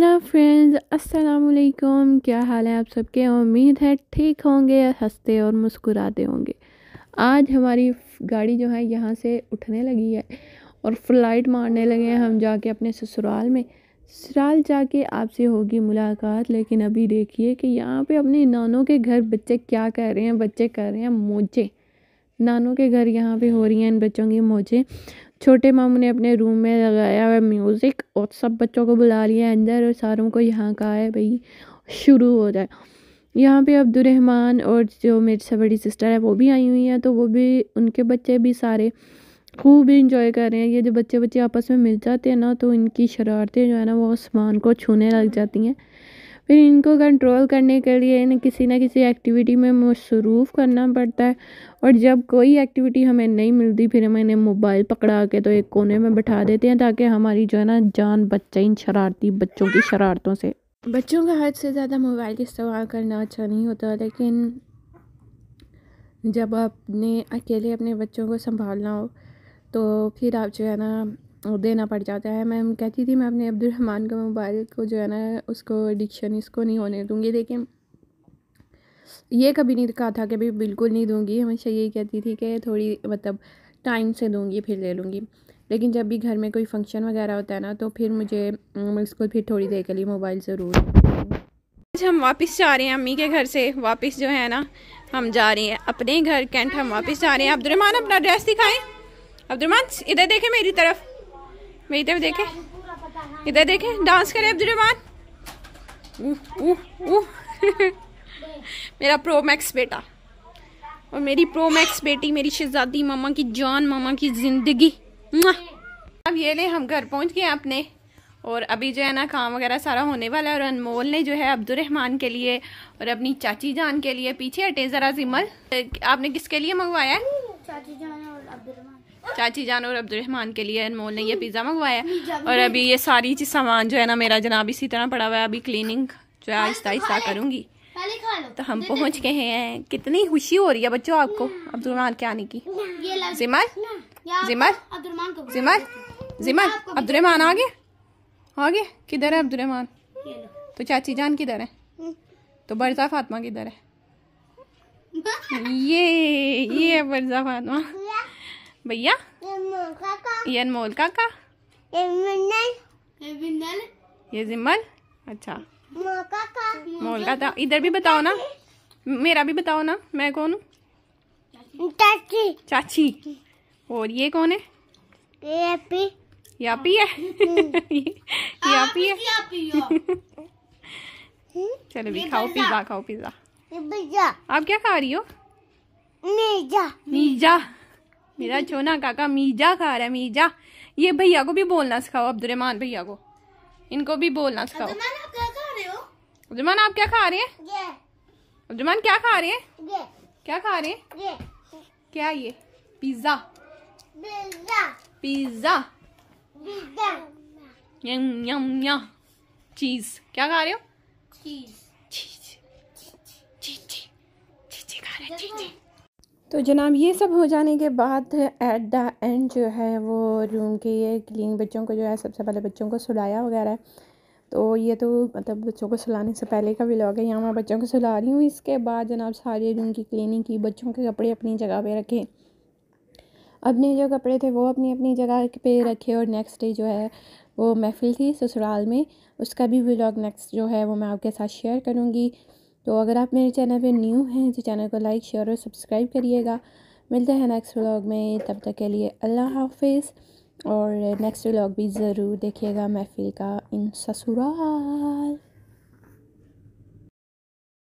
Hello friends अस्सलाम वालेकुम क्या हाल है आप सबके उम्मीद है ठीक होंगे हंसते और मुस्कुराते होंगे आज हमारी गाड़ी जो है यहाँ से उठने लगी है और फ्लाइट मारने लगे हैं हम जाके अपने ससुराल में ससुराल जाके आपसे होगी मुलाकात लेकिन अभी देखिए कि यहाँ पे अपने नानों के घर बच्चे क्या कर रहे हैं बच्चे कर रहे हैं मोजे नानों के घर यहाँ पे हो रही हैं इन बच्चों की मोजे छोटे मामू ने अपने रूम में लगाया हुआ म्यूज़िक और सब बच्चों को बुला लिया अंदर और सारों को यहाँ कहा है भाई शुरू हो जाए यहाँ पे अब्दुलरहमान और जो मेरी से बड़ी सिस्टर है वो भी आई हुई हैं तो वो भी उनके बच्चे भी सारे खूब इंजॉय कर रहे हैं ये जो बच्चे बच्चे आपस में मिल जाते हैं ना तो इनकी शरारतें जो है ना वो आसमान को छूने लग जाती हैं फिर इनको कंट्रोल करने के लिए इन्हें किसी ना किसी एक्टिविटी में मसरूफ़ करना पड़ता है और जब कोई एक्टिविटी हमें नहीं मिलती फिर हम इन्हें मोबाइल पकड़ा के तो एक कोने में बैठा देते हैं ताकि हमारी जो है ना जान बच्चा इन शरारती बच्चों की शरारतों से बच्चों का हद से ज़्यादा मोबाइल इस्तेमाल करना अच्छा नहीं होता लेकिन जब आपने अकेले अपने बच्चों को संभालना हो तो फिर आप जो है ना देना पड़ जाता है मैं कहती थी मैं अपने अब्दुलरहमान का मोबाइल को जो है ना उसको एडिक्शन इसको नहीं होने दूँगी लेकिन ये कभी नहीं कहा था कि भाई बिल्कुल नहीं दूँगी हमेशा यही कहती थी कि थोड़ी मतलब टाइम से दूँगी फिर ले लूँगी लेकिन जब भी घर में कोई फंक्शन वगैरह होता है ना तो फिर मुझे उसको फिर थोड़ी देर के लिए मोबाइल ज़रूर आज हम वापस जा रहे हैं अम्मी के घर से वापस जो है ना हम जा रहे हैं अपने घर कैंट हम वापस जा रहे हैं अब्दुलरमान अपना ड्रेस दिखाएं अब्दुलरमान इधर देखें मेरी तरफ मैं इधर देखे इधर देखे डांस करे अब्दुलरमान ऊह मेरा प्रो मैक्स बेटा और मेरी प्रो मैक्स बेटी मेरी शहजादी मामा की जान मामा की ज़िंदगी अब ये ले हम घर पहुंच गए अपने और अभी जो है ना काम वगैरह सारा होने वाला है और अनमोल ने जो है अब्दुलरहमान के लिए और अपनी चाची जान के लिए पीछे हटे ज़रा जिमल आपने किसके लिए मंगवाया है चाची जान और अब्दुल चाची जान और अब्दुलरहमान के लिए अनमोल ने ये हम्म। पिज़्ज़ा मंगवाया और अभी ये सारी चीज़ सामान जो है ना मेरा जनाब इसी तरह पड़ा हुआ है अभी क्लीनिंग जो है आहिस्ता तो आहिस्ता करूँगी तो हम पहुँच गए हैं कितनी खुशी हो रही है बच्चों आपको हम्म। अब्दुलरहमान के आने की जिमर जिमर जिमर जिमर अब्दुलरहमान आ आगे किधर है अब्दुलरहमान तो चाची जान किधर है हम्म। तो बर्जा फातमा किधर है ये ये बर्जा फातमा भैया ये अनमोल काका ये ये जिम्मल अच्छा मोल का था इधर भी बताओ ना मेरा भी बताओ ना मैं कौन हूँ चाची चाची और ये कौन है यापी यापी है हाँ, यापी है चलो भी खाओ पिज्जा खाओ पिज्जा आप क्या खा रही हो नीजा नीजा मेरा छोना काका मीजा खा रहा है मीजा ये भैया को भी बोलना सिखाओ अब्दुलरहमान भैया को इनको भी बोलना सिखाओ अब्दुलरहमान आप क्या खा रहे हैं अब्दुलरहमान क्या खा रहे हैं क्या खा रहे हैं क्या ये पिज्जा पिज्जा यम यम या चीज क्या खा रहे हो चीज चीज चीज चीज खा रहे चीज तो जनाब ये सब हो जाने के बाद एट द एंड जो है वो रूम की ये क्लीन बच्चों को जो है सबसे पहले बच्चों को सुलाया वगैरह तो ये तो मतलब बच्चों को सुलाने से पहले का व्लॉग है यहाँ मैं बच्चों को सुला रही हूँ इसके बाद जनाब सारे रूम की क्लीनिंग की बच्चों के कपड़े अपनी जगह पे रखे अपने जो कपड़े थे वो अपनी अपनी जगह पे रखे और नेक्स्ट डे जो है वो महफिल थी ससुराल में उसका भी व्लॉग नेक्स्ट जो है वो मैं आपके साथ शेयर करूँगी तो अगर आप मेरे चैनल पे न्यू हैं तो चैनल को लाइक शेयर और सब्सक्राइब करिएगा मिलते हैं नेक्स्ट व्लॉग में तब तक के लिए अल्लाह हाफिज़ और नेक्स्ट व्लॉग भी ज़रूर देखिएगा महफिल का इन ससुराल